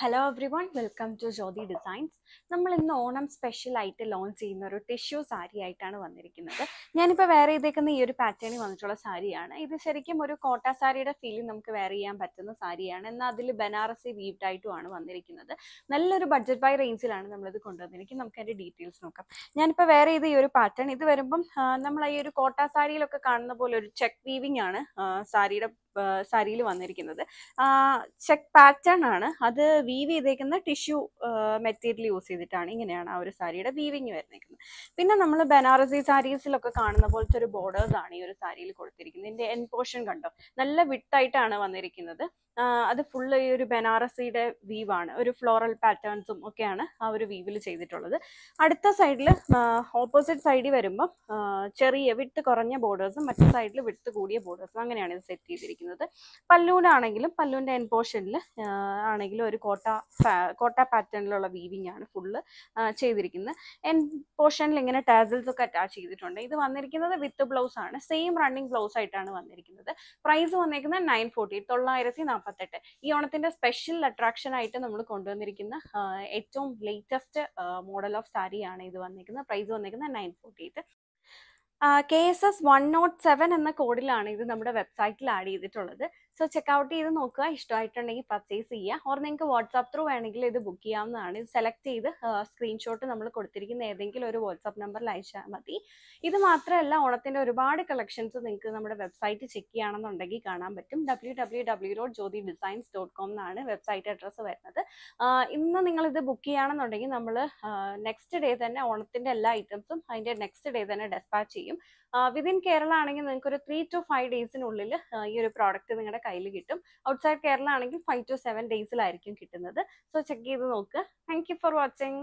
hello everyone welcome to Jyothi designs നമ്മൾ ഇന്ന് ഓണം സ്പെഷ്യലായിട്ട് ലോഞ്ച് ചെയ്യുന്ന ഒരു ടിഷ്യൂ സാരി ആയിട്ടാണ് വന്നിരിക്കുന്നത് ഞാനിപ്പോൾ വേറെ ഇതേക്കുന്ന ഈ ഒരു പാറ്റേണിൽ വന്നിട്ടുള്ള സാരിയാണ് ഇത് ശരിക്കും ഒരു കോട്ട സാരിയുടെ ഫീലിംഗ് നമുക്ക് വേറെ ചെയ്യാൻ പറ്റുന്ന സാരിയാണ് എന്നാൽ അതിൽ ബനാറസി വീവ്ഡ് ആയിട്ടുമാണ് വന്നിരിക്കുന്നത് നല്ലൊരു ബഡ്ജറ്റ് ബൈ റേഞ്ചിലാണ് നമ്മളിത് കൊണ്ടുവന്നിരിക്കുന്നത് നമുക്ക് അതിൻ്റെ ഡീറ്റെയിൽസ് നോക്കാം ഞാനിപ്പോൾ വേറെ ഇത് ഈ ഒരു പാറ്റേൺ ഇത് വരുമ്പം നമ്മൾ ഈ ഒരു കോട്ട സാരിയിലൊക്കെ കാണുന്ന പോലെ ഒരു ചെക്ക് വീവിംഗ് ആണ് സാരിയുടെ സാരിയിൽ വന്നിരിക്കുന്നത് ചെക്ക് പാറ്റേൺ ആണ് അത് വീവ് ചെയ്തേക്കുന്ന ടിഷ്യൂ മെറ്റീരിയൽ യൂസ് ചെയ്തിട്ടാണ് ഇങ്ങനെയാണ് ആ ഒരു സാരിയുടെ വീവിങ് വരുന്നേക്കുന്നത് പിന്നെ നമ്മൾ ബനാറസി സാരീസിലൊക്കെ കാണുന്ന പോലത്തെ ഒരു ബോർഡേഴ്സ് ആണ് ഈ ഒരു സാരിയിൽ കൊടുത്തിരിക്കുന്നത് ഇതിൻ്റെ എൻ പോർഷൻ കണ്ടോ നല്ല വിട്ടായിട്ടാണ് വന്നിരിക്കുന്നത് അത് ഫുള്ള് ഈ ഒരു ബനാറസിയുടെ വീവാണ് ഒരു ഫ്ലോറൽ പാറ്റേൺസും ഒക്കെയാണ് ആ ഒരു വീവിൽ ചെയ്തിട്ടുള്ളത് അടുത്ത സൈഡിൽ ഓപ്പോസിറ്റ് സൈഡിൽ വരുമ്പം ചെറിയ വിട്ട് കുറഞ്ഞ ബോർഡേഴ്സും മറ്റു സൈഡിൽ വിട്ട് കൂടിയ ബോർഡേഴ്സും അങ്ങനെയാണ് ഇത് സെറ്റ് ചെയ്തിരിക്കുന്നത് പല്ലൂനാണെങ്കിലും പല്ലൂൻ്റെ എൻ പോർഷനിൽ ആണെങ്കിലും ഒരു കോട്ട കോട്ട പാറ്റേണിലുള്ള വീവിങ് ആണ് ഫുള്ള് ചെയ്തിരിക്കുന്നത് എൻ പോർഷനിൽ ഇങ്ങനെ ടാസൽസ് ഒക്കെ അറ്റാച്ച് ചെയ്തിട്ടുണ്ട് ഇത് വന്നിരിക്കുന്നത് വിത്ത് ബ്ലൗസ് ആണ് സെയിം റണ്ണിങ് ബ്ലൗസ് ആയിട്ടാണ് വന്നിരിക്കുന്നത് പ്രൈസ് വന്നിരിക്കുന്നത് നയൻ ഫോർട്ടി തൊള്ളായിരത്തി നാൽപ്പത്തെട്ട് ഈ ഓണത്തിന്റെ സ്പെഷ്യൽ അട്രാക്ഷൻ ആയിട്ട് നമ്മൾ കൊണ്ടുവന്നിരിക്കുന്ന ഏറ്റവും ലേറ്റസ്റ്റ് മോഡൽ ഓഫ് സാരിയാണ് ഇത് വന്നിരിക്കുന്നത് പ്രൈസ് വന്നിരിക്കുന്നത് nine forty eight K S S one nought seven എന്ന കോഡിലാണ് ഇത് നമ്മുടെ വെബ്സൈറ്റിൽ ആഡ് ചെയ്തിട്ടുള്ളത് സോ ഔട്ട് ചെയ്ത് നോക്കുക ഇഷ്ടമായിട്ടുണ്ടെങ്കിൽ പർച്ചേസ് ചെയ്യുക ഓർ നിങ്ങൾക്ക് വാട്സാപ്പ് ത്രൂ വേണമെങ്കിൽ ഇത് ബുക്ക് ചെയ്യാവുന്നതാണ് ഇത് സെലക്ട് ചെയ്ത് സ്ക്രീൻഷോട്ട് നമ്മൾ കൊടുത്തിരിക്കുന്ന ഏതെങ്കിലും ഒരു വാട്സാപ്പ് നമ്പറിൽ അയച്ചാൽ മതി ഇത് മാത്രമല്ല ഓണത്തിൻ്റെ ഒരുപാട് കളക്ഷൻസ് നിങ്ങൾക്ക് നമ്മുടെ വെബ്സൈറ്റ് ചെക്ക് ചെയ്യുകയാണെന്നുണ്ടെങ്കിൽ കാണാൻ പറ്റും W W W dot Jyothi designs dot com എന്നാണ് വെബ്സൈറ്റ് അഡ്രസ്സ് വരുന്നത് ഇന്ന് നിങ്ങളിത് ബുക്ക് ചെയ്യുകയാണെന്നുണ്ടെങ്കിൽ നമ്മൾ നെക്സ്റ്റ് ഡേ തന്നെ ഓണത്തിൻ്റെ എല്ലാ ഐറ്റംസും അതിൻ്റെ നെക്സ്റ്റ് ഡേ തന്നെ ഡെസ്പാച്ച് ചെയ്യും വിതിൻ കേരള ആണെങ്കിൽ നിങ്ങൾക്ക് ഒരു ത്രീ ടു ഫൈവ് ഡേയ്സിനുള്ളിൽ ഈ ഒരു പ്രോഡക്റ്റ് നിങ്ങളുടെ കയ്യിൽ കിട്ടും ഔട്ട്സൈഡ് കേരള ആണെങ്കിൽ ഫൈവ് ടു സെവൻ ഡേയ്സിലായിരിക്കും കിട്ടുന്നത് സോ ചെക്ക് ചെയ്ത് നോക്കുക താങ്ക് ഫോർ വാച്ചിങ്